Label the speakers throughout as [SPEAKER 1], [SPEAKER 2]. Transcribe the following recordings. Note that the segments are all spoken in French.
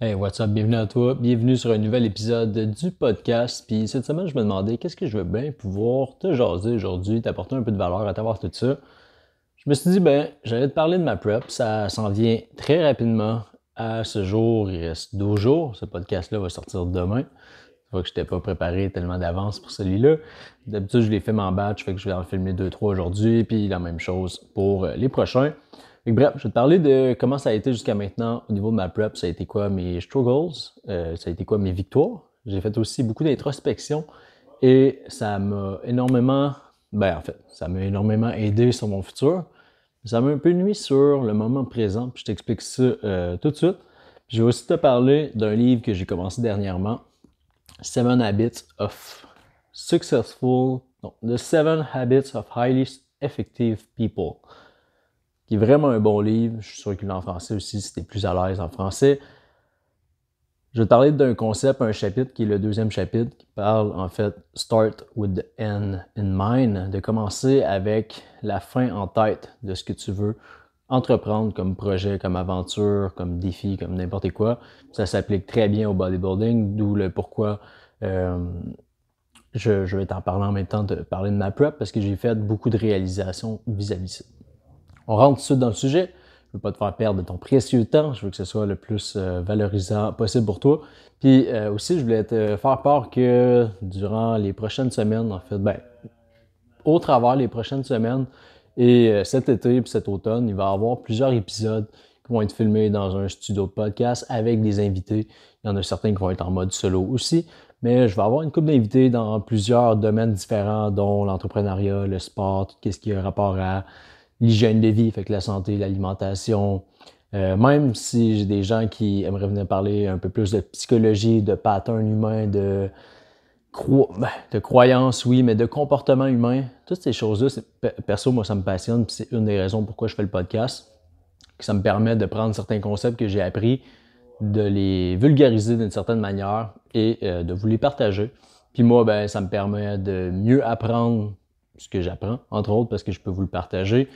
[SPEAKER 1] Hey, what's up? Bienvenue à toi. Bienvenue sur un nouvel épisode du podcast. Puis cette semaine, je me demandais qu'est-ce que je veux bien pouvoir te jaser aujourd'hui, t'apporter un peu de valeur à t'avoir tout ça. Je me suis dit, ben, j'allais te parler de ma prep. Ça s'en vient très rapidement à ce jour. Il reste 12 jours. Ce podcast-là va sortir demain que je n'étais pas préparé tellement d'avance pour celui-là. D'habitude, je les filme en batch, fait que je vais en filmer 2-3 aujourd'hui, puis la même chose pour les prochains bref, je vais te parler de comment ça a été jusqu'à maintenant au niveau de ma prep. Ça a été quoi mes struggles, euh, ça a été quoi mes victoires. J'ai fait aussi beaucoup d'introspection et ça m'a énormément, ben en fait, ça m'a énormément aidé sur mon futur. Ça m'a un peu nuit sur le moment présent, je t'explique ça euh, tout de suite. je vais aussi te parler d'un livre que j'ai commencé dernièrement, Seven Habits of Successful, non, The Seven Habits of Highly Effective People qui est vraiment un bon livre. Je suis sûr qu'il est en français aussi, si tu es plus à l'aise en français. Je vais parler d'un concept, un chapitre qui est le deuxième chapitre, qui parle en fait Start with the end in mind, de commencer avec la fin en tête de ce que tu veux entreprendre comme projet, comme aventure, comme défi, comme n'importe quoi. Ça s'applique très bien au bodybuilding, d'où le pourquoi euh, je, vais t'en parler en même temps de parler de ma prep parce que j'ai fait beaucoup de réalisations vis-à-vis on rentre tout de suite dans le sujet. Je ne veux pas te faire perdre ton précieux temps. Je veux que ce soit le plus euh, valorisant possible pour toi. Puis euh, aussi, je voulais te faire part que durant les prochaines semaines, en fait, ben, au travers les prochaines semaines et euh, cet été et cet automne, il va y avoir plusieurs épisodes qui vont être filmés dans un studio de podcast avec des invités. Il y en a certains qui vont être en mode solo aussi, mais je vais avoir une couple d'invités dans plusieurs domaines différents, dont l'entrepreneuriat, le sport, tout ce qui a rapport à l'hygiène de vie, fait que la santé, l'alimentation. Euh, même si j'ai des gens qui aimeraient venir parler un peu plus de psychologie, de patterns humains, de, cro... de croyances, oui, mais de comportement humain, toutes ces choses-là, perso, moi, ça me passionne, c'est une des raisons pourquoi je fais le podcast, que ça me permet de prendre certains concepts que j'ai appris, de les vulgariser d'une certaine manière et euh, de vous les partager. Puis moi, ben, ça me permet de mieux apprendre ce que j'apprends, entre autres parce que je peux vous le partager.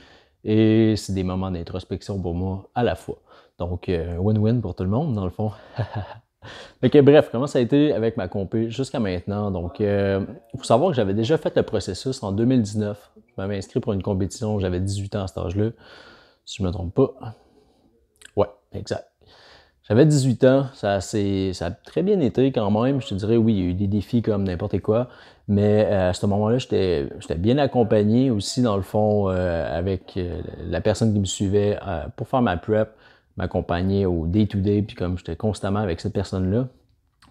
[SPEAKER 1] Et c'est des moments d'introspection pour moi à la fois. Donc, euh, win-win pour tout le monde, dans le fond. Ok, bref, comment ça a été avec ma compé jusqu'à maintenant? Donc, il euh, faut savoir que j'avais déjà fait le processus en 2019. Je m'avais inscrit pour une compétition, j'avais 18 ans à cet âge-là, si je ne me trompe pas. Ouais, exact. J'avais 18 ans, ça, ça a très bien été quand même. Je te dirais, oui, il y a eu des défis comme n'importe quoi, mais euh, à ce moment-là, j'étais bien accompagné aussi, dans le fond, euh, avec euh, la personne qui me suivait pour faire ma prep, m'accompagner au day-to-day, puis comme j'étais constamment avec cette personne-là.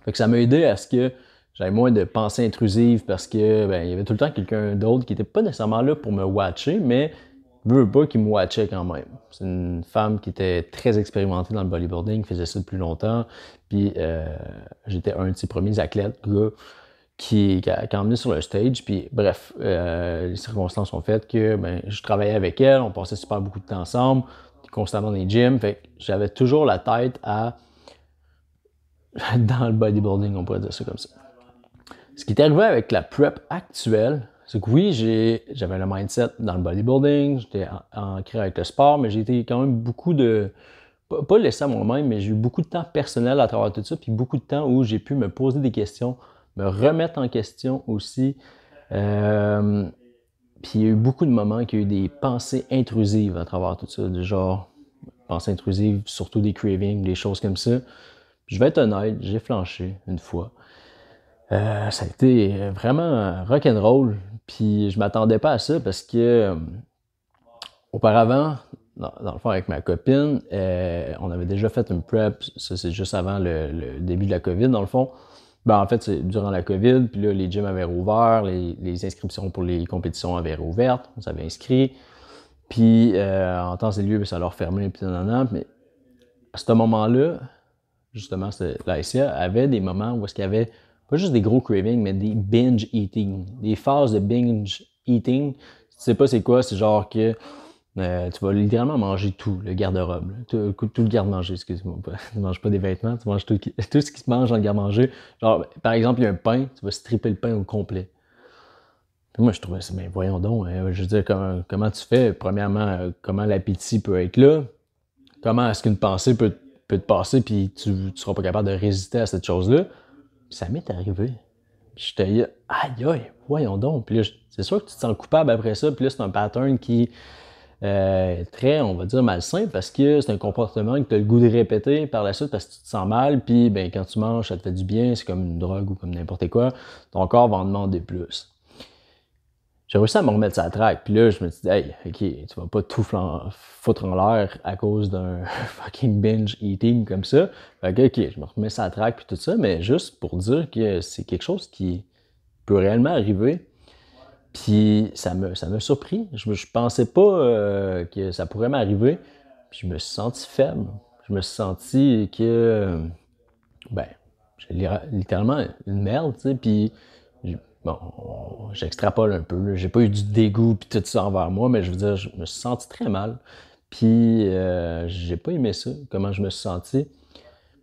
[SPEAKER 1] Fait ça m'a aidé à ce que j'avais moins de pensées intrusives parce que ben, il y avait tout le temps quelqu'un d'autre qui n'était pas nécessairement là pour me watcher, mais veut pas qu'il me watchait quand même. C'est une femme qui était très expérimentée dans le bodyboarding qui faisait ça depuis longtemps. Puis j'étais un de ses premiers athlètes, qui, a, sur le stage. Puis bref, euh, les circonstances ont fait que ben, je travaillais avec elle, on passait super beaucoup de temps ensemble, constamment dans les gyms. Fait j'avais toujours la tête à dans le bodybuilding, on pourrait dire ça comme ça. Ce qui est arrivé avec la prep actuelle, c'est que oui, j'ai, j'avais le mindset dans le bodybuilding, j'étais ancré avec le sport, mais j'ai été quand même beaucoup de. Pas, laissé à moi-même, mais j'ai eu beaucoup de temps personnel à travers tout ça, puis beaucoup de temps où j'ai pu me poser des questions me remettre en question aussi. Euh, puis il y a eu beaucoup de moments qui y a eu des pensées intrusives à travers tout ça, du genre pensées intrusives, surtout des cravings, des choses comme ça. Je vais être honnête, j'ai flanché une fois. Euh, ça a été vraiment rock'n'roll. Puis je m'attendais pas à ça parce que euh, auparavant, dans, le fond, avec ma copine, on avait déjà fait une prep. Ça, c'est juste avant le, le, début de la COVID, dans le fond. Ben, en fait, c'est durant la COVID, puis là, les gyms avaient rouvert, les, inscriptions pour les compétitions avaient rouvert on s'avait inscrit. Puis, euh, en temps et lieu, ben, ça leur fermait, puis Mais à ce moment-là, justement, la avait des moments où est-ce qu'il y avait pas juste des gros cravings, mais des binge eating, des phases de binge eating. ne sais pas c'est quoi, c'est genre que euh, tu vas littéralement manger tout le garde-robe, tout, tout, le garde-manger, excuse-moi. Tu ne manges pas des vêtements, tu manges tout, ce qui se mange dans le garde-manger. Genre, par exemple, il y a un pain, tu vas stripper le pain au complet. moi, je trouvais ça, mais ben, voyons donc, hein, je veux dire, comment, tu fais, premièrement, euh, comment l'appétit peut être là, comment est-ce qu'une pensée peut, te passer, puis tu ne seras pas capable de résister à cette chose-là. Ça m'est arrivé. J'étais là, aïe, aïe, voyons donc. Puis c'est sûr que tu te sens coupable après ça, puis là, c'est un pattern qui euh, très, on va dire, malsain parce que c'est un comportement que tu as le goût de répéter par la suite parce que tu te sens mal, puis ben, quand tu manges, ça te fait du bien, c'est comme une drogue ou comme n'importe quoi, ton corps va en demander plus. J'ai réussi à me remettre à traque, puis là, je me dis, hey, ok, tu vas pas tout foutre en l'air à cause d'un fucking binge eating comme ça. Fait ok, je me remets à traque, puis tout ça, mais juste pour dire que c'est quelque chose qui peut réellement arriver puis ça me, ça surpris. Je, ne pensais pas euh, que ça pourrait m'arriver. Puis je me suis senti faible. Je me suis senti que, ben, littéralement une merde, tu sais. Puis, bon, j'extrapole un peu. J'ai pas eu du dégoût puis tout ça envers moi, mais je veux dire, je me suis senti très mal. Puis, euh, j'ai pas aimé ça, comment je me suis senti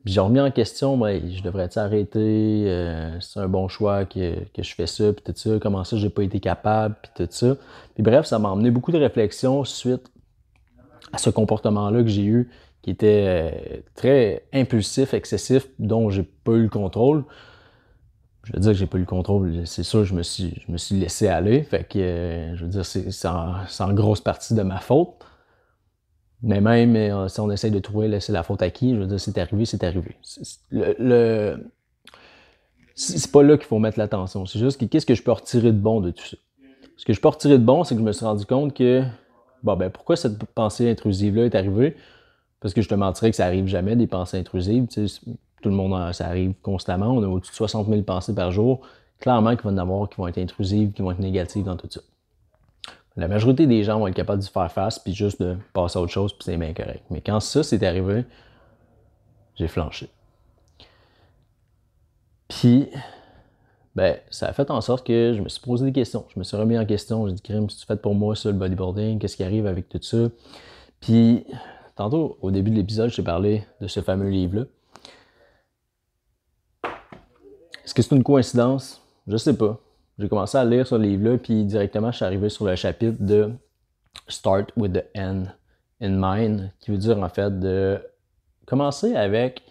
[SPEAKER 1] j'ai remis en question, je devrais-tu euh, c'est un bon choix que, je fais ça, puis ça, comment ça j'ai pas été capable, puis tout ça. Puis bref, ça m'a emmené beaucoup de réflexions suite à ce comportement-là que j'ai eu, qui était euh, très impulsif, excessif, dont j'ai pas eu le contrôle. Je veux dire que j'ai pas eu le contrôle, c'est sûr, je me suis, je me suis laissé aller, fait que, euh, je veux dire, c'est en grosse partie de ma faute. Mais même euh, si on essaye de trouver c'est la faute à qui, je veux dire, c'est arrivé, c'est arrivé. C'est, le, pas là qu'il faut mettre l'attention. C'est juste qu'est-ce que je peux retirer de bon de tout ça. Ce que je peux retirer de bon, c'est que je me suis rendu compte que bon ben pourquoi cette pensée intrusive-là est arrivée? Parce que je te mentirais que ça arrive jamais, des pensées intrusives. Tout le monde, ça arrive constamment. On a au-dessus de 60 000 pensées par jour. Clairement qu'il va y en avoir qui vont être intrusives, qui vont être négatives dans tout ça la majorité des gens vont être capables de faire face, puis juste de passer à autre chose, puis c'est bien correct. Mais quand ça s'est arrivé, j'ai flanché. Puis, ben, ça a fait en sorte que je me suis posé des questions. Je me suis remis en question. J'ai dit, Crime, si tu fais pour moi ça, le bodyboarding, qu'est-ce qui arrive avec tout ça? Puis, tantôt, au début de l'épisode, j'ai parlé de ce fameux livre-là. Est-ce que c'est une coïncidence? Je sais pas. J'ai commencé à lire ce livre-là, puis directement, je suis arrivé sur le chapitre de Start with the End in Mind, qui veut dire en fait de commencer avec.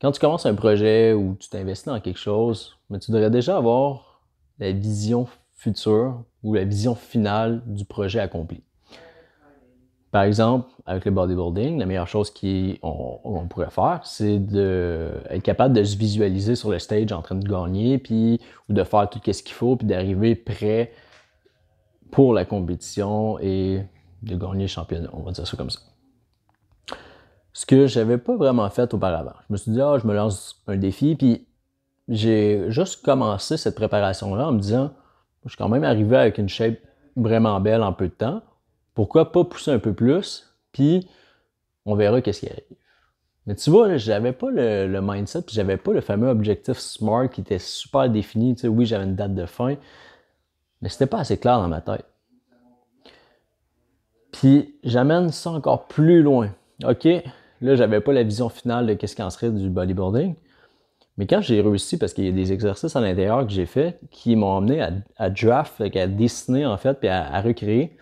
[SPEAKER 1] Quand tu commences un projet ou tu t'investis dans quelque chose, mais tu devrais déjà avoir la vision future ou la vision finale du projet accompli. Par exemple, avec le bodybuilding, la meilleure chose qu'on pourrait faire, c'est d'être capable de se visualiser sur le stage en train de gagner, puis, ou de faire tout ce qu'il faut, puis d'arriver prêt pour la compétition et de gagner le championnat. On va dire ça comme ça. Ce que je n'avais pas vraiment fait auparavant. Je me suis dit, ah, je me lance un défi, puis j'ai juste commencé cette préparation-là en me disant, je suis quand même arrivé avec une shape vraiment belle en peu de temps pourquoi pas pousser un peu plus, puis on verra qu'est-ce qui arrive. Mais tu vois, j'avais pas le, mindset, puis j'avais pas le fameux objectif SMART qui était super défini. Tu sais, oui, j'avais une date de fin, mais c'était pas assez clair dans ma tête. Puis j'amène ça encore plus loin. OK, là, j'avais pas la vision finale de qu'est-ce qu'en serait du bodyboarding, Mais quand j'ai réussi, parce qu'il y a des exercices à l'intérieur que j'ai fait qui m'ont amené à, draft, à dessiner en fait, puis à recréer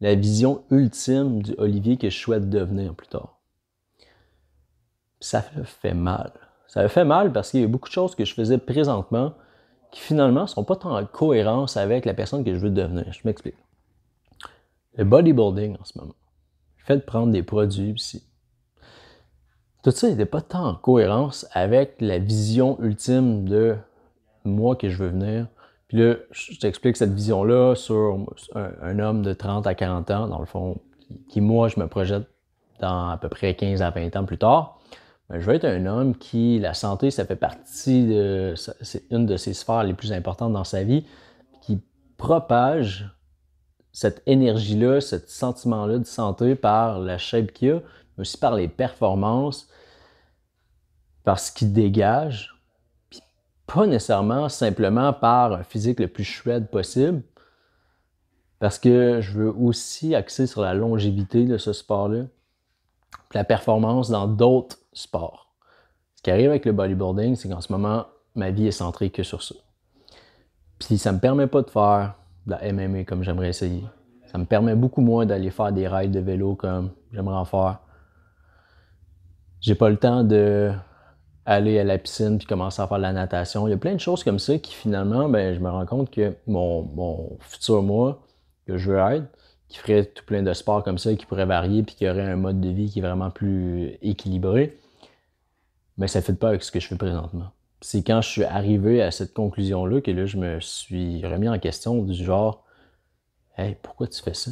[SPEAKER 1] la vision ultime du Olivier que je souhaite devenir plus tard. Ça me fait mal. Ça me fait mal parce qu'il y a beaucoup de choses que je faisais présentement qui finalement ne sont pas tant en cohérence avec la personne que je veux devenir. Je m'explique. Le bodybuilding en ce moment. Le fait de prendre des produits ici. Tout ça n'était pas tant en cohérence avec la vision ultime de moi que je veux venir, puis là, je t'explique cette vision-là sur un, homme de 30 à 40 ans, dans le fond, qui, moi, je me projette dans à peu près 15 à 20 ans plus tard. Ben, je vais être un homme qui, la santé, ça fait partie de. C'est une de ses sphères les plus importantes dans sa vie, qui propage cette énergie-là, ce sentiment-là de santé par la shape qu'il a, mais aussi par les performances, par ce qu'il dégage, pas nécessairement simplement par un physique le plus chouette possible, parce que je veux aussi axer sur la longévité de ce sport-là, la performance dans d'autres sports. Ce qui arrive avec le bodybuilding, c'est qu'en ce moment, ma vie est centrée que sur ça. Puis ça ne me permet pas de faire de la MMA comme j'aimerais essayer. Ça me permet beaucoup moins d'aller faire des rides de vélo comme j'aimerais en faire. J'ai pas le temps de aller à la piscine puis commencer à faire de la natation. Il y a plein de choses comme ça qui finalement, ben, je me rends compte que mon, mon futur moi que je veux être, qui ferait tout plein de sports comme ça, qui pourrait varier puis qui aurait un mode de vie qui est vraiment plus équilibré, mais ça ne fait pas avec ce que je fais présentement. C'est quand je suis arrivé à cette conclusion-là que là, je me suis remis en question du genre Hey, pourquoi tu fais ça?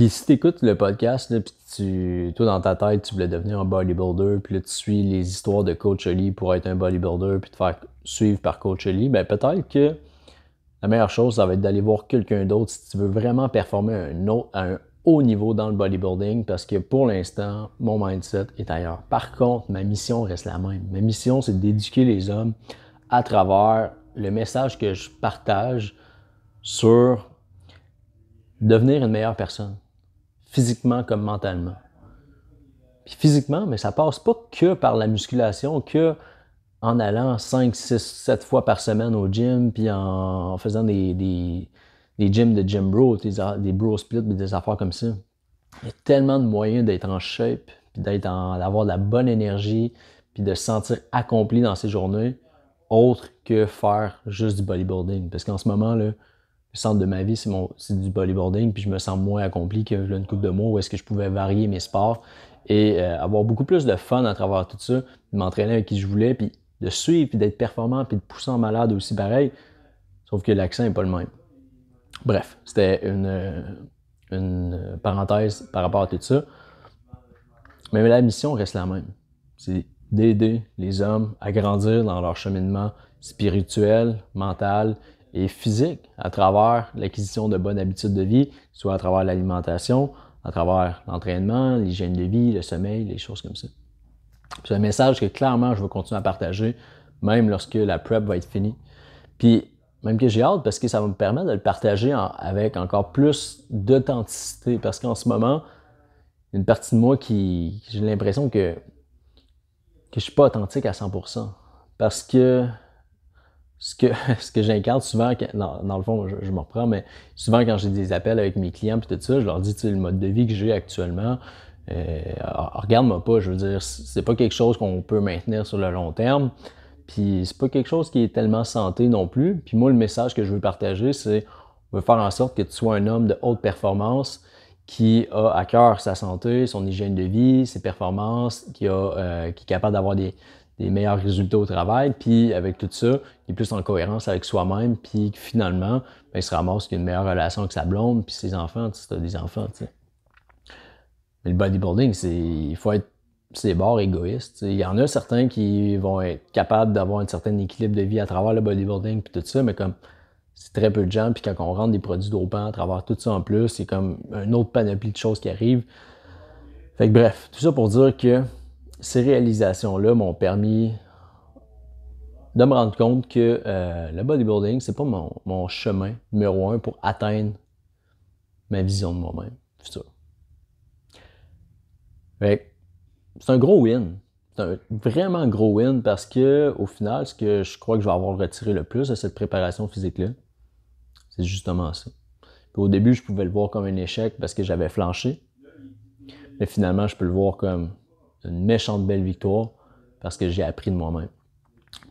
[SPEAKER 1] Puis si tu écoutes le podcast, puis tu, toi dans ta tête, tu voulais devenir un bodybuilder, puis tu suis les histoires de Coach Oli pour être un bodybuilder, puis te faire suivre par Coach Oli, ben peut-être que la meilleure chose, ça va être d'aller voir quelqu'un d'autre si tu veux vraiment performer à un haut niveau dans le bodybuilding, parce que pour l'instant, mon mindset est ailleurs. Par contre, ma mission reste la même. Ma mission, c'est d'éduquer les hommes à travers le message que je partage sur devenir une meilleure personne physiquement comme mentalement. Puis physiquement, mais ça passe pas que par la musculation, que en allant 5, 6, 7 fois par semaine au gym, puis en, faisant des, des, gyms de gym bro, des, des bro splits, des affaires comme ça. Il y a tellement de moyens d'être en shape, puis d'avoir de la bonne énergie, puis de se sentir accompli dans ses journées, autre que faire juste du bodybuilding. Parce qu'en ce moment, là, le centre de ma vie, c'est, mon, c'est du bodyboarding, puis je me sens moins accompli que une coupe de mois où est-ce que je pouvais varier mes sports et euh, avoir beaucoup plus de fun à travers tout ça, de m'entraîner avec qui je voulais, puis de suivre, puis d'être performant, puis de pousser en malade aussi pareil, sauf que l'accent n'est pas le même. Bref, c'était une, euh, une euh, parenthèse par rapport à tout ça. Mais la mission reste la même. C'est d'aider les hommes à grandir dans leur cheminement spirituel, mental et physique à travers l'acquisition de bonnes habitudes de vie, soit à travers l'alimentation, à travers l'entraînement, l'hygiène de vie, le sommeil, les choses comme ça. C'est un message que clairement je vais continuer à partager, même lorsque la prep va être finie. Puis même que j'ai hâte parce que ça va me permettre de le partager avec encore plus d'authenticité. Parce qu'en ce moment, une partie de moi qui. j'ai l'impression que, que je suis pas authentique à 100%. Parce que ce que, ce que j'incarne souvent, dans, le fond, je, me reprends, mais souvent quand j'ai des appels avec mes clients puis tout ça, je leur dis, tu sais, le mode de vie que j'ai actuellement, euh, regarde-moi pas, je veux dire, c'est pas quelque chose qu'on peut maintenir sur le long terme, puis c'est pas quelque chose qui est tellement santé non plus. Puis moi, le message que je veux partager, c'est, on veut faire en sorte que tu sois un homme de haute performance qui a à cœur sa santé, son hygiène de vie, ses performances, qui, a, euh, qui est capable d'avoir des, des meilleurs résultats au travail, puis avec tout ça, il est plus en cohérence avec soi-même, puis finalement, ben, il se ramasse qu'il a une meilleure relation avec sa blonde, puis ses enfants, si tu as des enfants, tu sais. Mais le bodybuilding, c'est, il faut être, c'est bord égoïste. Il y en a certains qui vont être capables d'avoir un certain équilibre de vie à travers le bodybuilding, puis tout ça, mais comme c'est très peu de gens, puis quand on rentre des produits dopants à travers tout ça en plus, c'est comme un autre panoplie de choses qui arrivent. Fait bref, tout ça pour dire que ces réalisations-là m'ont permis de me rendre compte que euh, le bodybuilding, c'est pas mon, chemin numéro un pour atteindre ma vision de moi-même c'est un gros win. C'est un vraiment gros win parce que au final, ce que je crois que je vais avoir retiré le plus de cette préparation physique-là, c'est justement ça. au début, je pouvais le voir comme un échec parce que j'avais flanché. Mais finalement, je peux le voir comme une méchante belle victoire parce que j'ai appris de moi-même.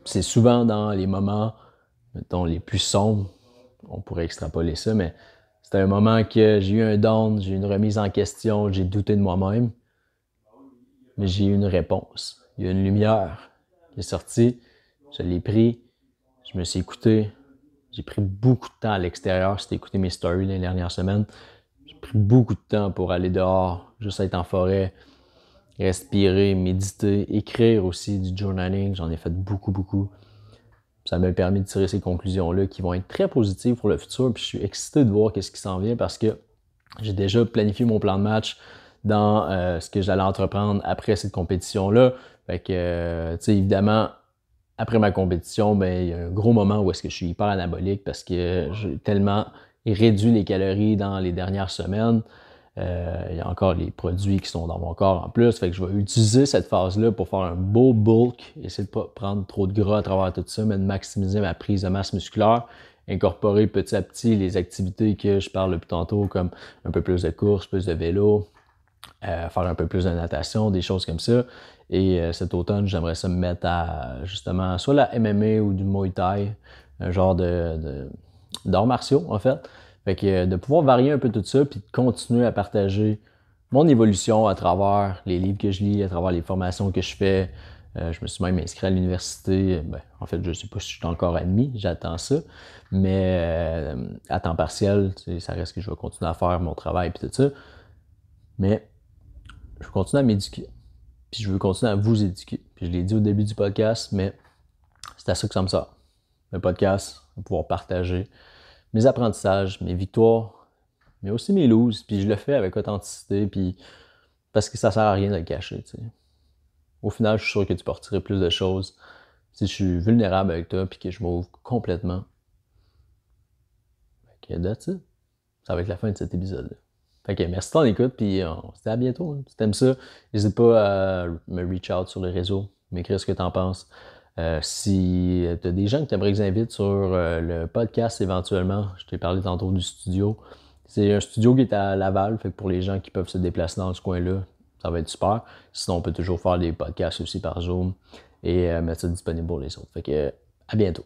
[SPEAKER 1] C'est souvent dans les moments, mettons, les plus sombres, on pourrait extrapoler ça, mais c'était un moment que j'ai eu un down, j'ai eu une remise en question, j'ai douté de moi-même, mais j'ai eu une réponse. Il y a une lumière qui est sortie, je l'ai pris, je me suis écouté, j'ai pris beaucoup de temps à l'extérieur, j'ai écouté mes stories les dernières semaines, j'ai pris beaucoup de temps pour aller dehors, juste être en forêt, respirer, méditer, écrire aussi du journaling. J'en ai fait beaucoup, beaucoup. Ça m'a permis de tirer ces conclusions-là qui vont être très positives pour le futur. Puis je suis excité de voir qu'est-ce qui s'en vient parce que j'ai déjà planifié mon plan de match dans euh, ce que j'allais entreprendre après cette compétition-là. Fait que, euh, tu sais, évidemment, après ma compétition, ben, il y a un gros moment où est-ce que je suis hyper anabolique parce que j'ai tellement réduit les calories dans les dernières semaines. Euh, il y a encore les produits qui sont dans mon corps en plus. Fait que je vais utiliser cette phase-là pour faire un beau bulk, essayer de ne pas prendre trop de gras à travers tout ça, mais de maximiser ma prise de masse musculaire, incorporer petit à petit les activités que je parle depuis tantôt, comme un peu plus de course, plus de vélo, euh, faire un peu plus de natation, des choses comme ça. Et euh, cet automne, j'aimerais ça me mettre à justement soit la MMA ou du Muay Thai, un genre de, d'arts martiaux en fait. Fait que euh, de pouvoir varier un peu tout ça, puis de continuer à partager mon évolution à travers les livres que je lis, à travers les formations que je fais. Euh, je me suis même inscrit à l'université. Ben, en fait, je ne sais pas si je suis encore admis, j'attends ça. Mais euh, à temps partiel, ça reste que je vais continuer à faire mon travail puis tout ça. Mais je vais continuer à m'éduquer. Puis je veux continuer à vous éduquer. Puis je l'ai dit au début du podcast, mais c'est à ça que ça me sort. Le podcast, pouvoir partager, mes apprentissages, mes victoires, mais aussi mes loses. Puis je le fais avec authenticité, puis parce que ça sert à rien de le cacher. Au final, je suis sûr que tu porterais plus de choses si je suis vulnérable avec toi, puis que je m'ouvre complètement. Ok, Ça va être la fin de cet épisode-là. Fait que merci de ton écoute, puis on se dit à bientôt. Hein. Si t'aimes ça, n'hésite pas à me reach out sur les réseaux, m'écrire ce que t'en penses. Euh, si euh, tu as des gens que tu aimerais que j'invite sur euh, le podcast éventuellement, je t'ai parlé tantôt du studio. C'est un studio qui est à Laval, fait pour les gens qui peuvent se déplacer dans ce coin-là, ça va être super. Sinon, on peut toujours faire des podcasts aussi par Zoom et mettre ça disponible pour les autres. Fait que à bientôt.